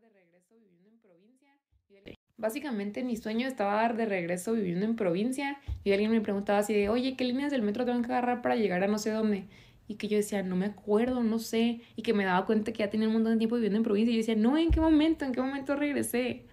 de regreso viviendo en provincia. Básicamente mi sueño estaba de regreso viviendo en provincia y alguien me preguntaba así de, oye, ¿qué líneas del metro tengo que agarrar para llegar a no sé dónde? Y que yo decía, no me acuerdo, no sé. Y que me daba cuenta que ya tenía un montón de tiempo viviendo en provincia. Y yo decía, no, ¿en qué momento? ¿En qué momento regresé?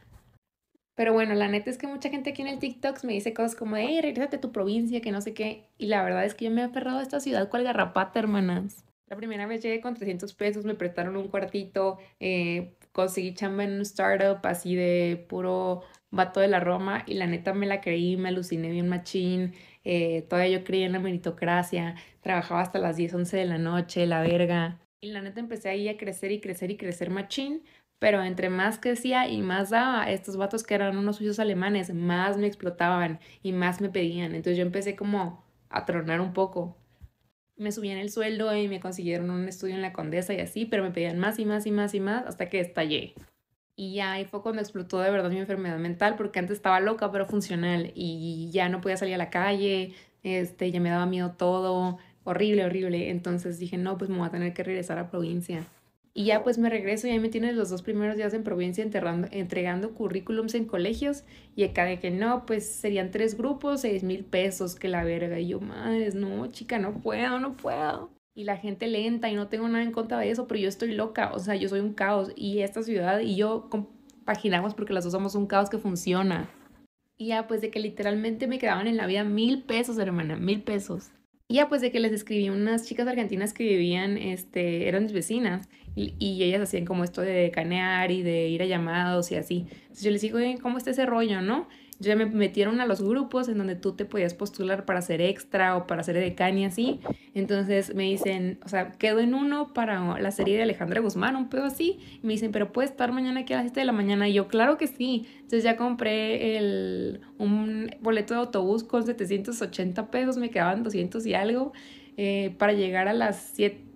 Pero bueno, la neta es que mucha gente aquí en el TikTok me dice cosas como, hey, regresate a tu provincia, que no sé qué. Y la verdad es que yo me he aferrado a esta ciudad cual garrapata, hermanas. La primera vez llegué con 300 pesos, me prestaron un cuartito, eh, conseguí chamba en un startup así de puro vato de la Roma y la neta me la creí, me aluciné bien machín, eh, todavía yo creía en la meritocracia, trabajaba hasta las 10, 11 de la noche, la verga. Y la neta empecé ahí a crecer y crecer y crecer machín, pero entre más crecía y más daba, estos vatos que eran unos suyos alemanes, más me explotaban y más me pedían. Entonces yo empecé como a tronar un poco me subían el sueldo y me consiguieron un estudio en la Condesa y así, pero me pedían más y más y más y más hasta que estallé. Y ya ahí fue cuando explotó de verdad mi enfermedad mental, porque antes estaba loca pero funcional y ya no podía salir a la calle, este, ya me daba miedo todo, horrible, horrible. Entonces dije, no, pues me voy a tener que regresar a provincia. Y ya pues me regreso y ahí me tienes los dos primeros días en provincia entregando currículums en colegios y acá de que no, pues serían tres grupos, seis mil pesos, que la verga. Y yo, madres, no, chica, no puedo, no puedo. Y la gente lenta y no tengo nada en contra de eso, pero yo estoy loca, o sea, yo soy un caos y esta ciudad y yo compaginamos porque las dos somos un caos que funciona. Y ya pues de que literalmente me quedaban en la vida mil pesos, hermana, mil pesos. Y ya pues de que les escribí unas chicas argentinas que vivían, este, eran mis vecinas y, ellas hacían como esto de canear y de ir a llamados y así. Entonces yo les digo, ¿cómo está ese rollo, no? ya me metieron a los grupos en donde tú te podías postular para ser extra o para ser decán y así. Entonces me dicen, o sea, quedo en uno para la serie de Alejandra Guzmán, un pedo así. Y me dicen, pero puedes estar mañana aquí a las 7 de la mañana. Y yo, claro que sí. Entonces ya compré el, un boleto de autobús con 780 pesos, me quedaban 200 y algo eh, para llegar a las 7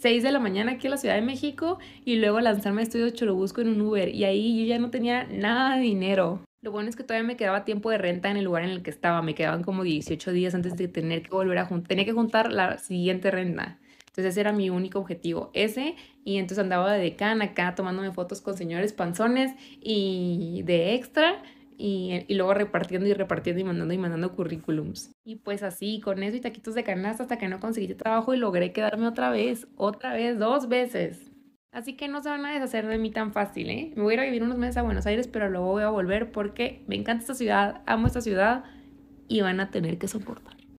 6 de la mañana aquí en la Ciudad de México y luego lanzarme a Estudio Churubusco en un Uber y ahí yo ya no tenía nada de dinero. Lo bueno es que todavía me quedaba tiempo de renta en el lugar en el que estaba, me quedaban como 18 días antes de tener que volver a juntar, tenía que juntar la siguiente renta. Entonces ese era mi único objetivo, ese, y entonces andaba de decana acá tomándome fotos con señores panzones y de extra, y, luego repartiendo y repartiendo y mandando y mandando currículums. Y pues así, con eso y taquitos de canasta hasta que no conseguí trabajo y logré quedarme otra vez, otra vez, dos veces. Así que no se van a deshacer de mí tan fácil, ¿eh? Me voy a ir a vivir unos meses a Buenos Aires, pero luego voy a volver porque me encanta esta ciudad, amo esta ciudad y van a tener que soportar.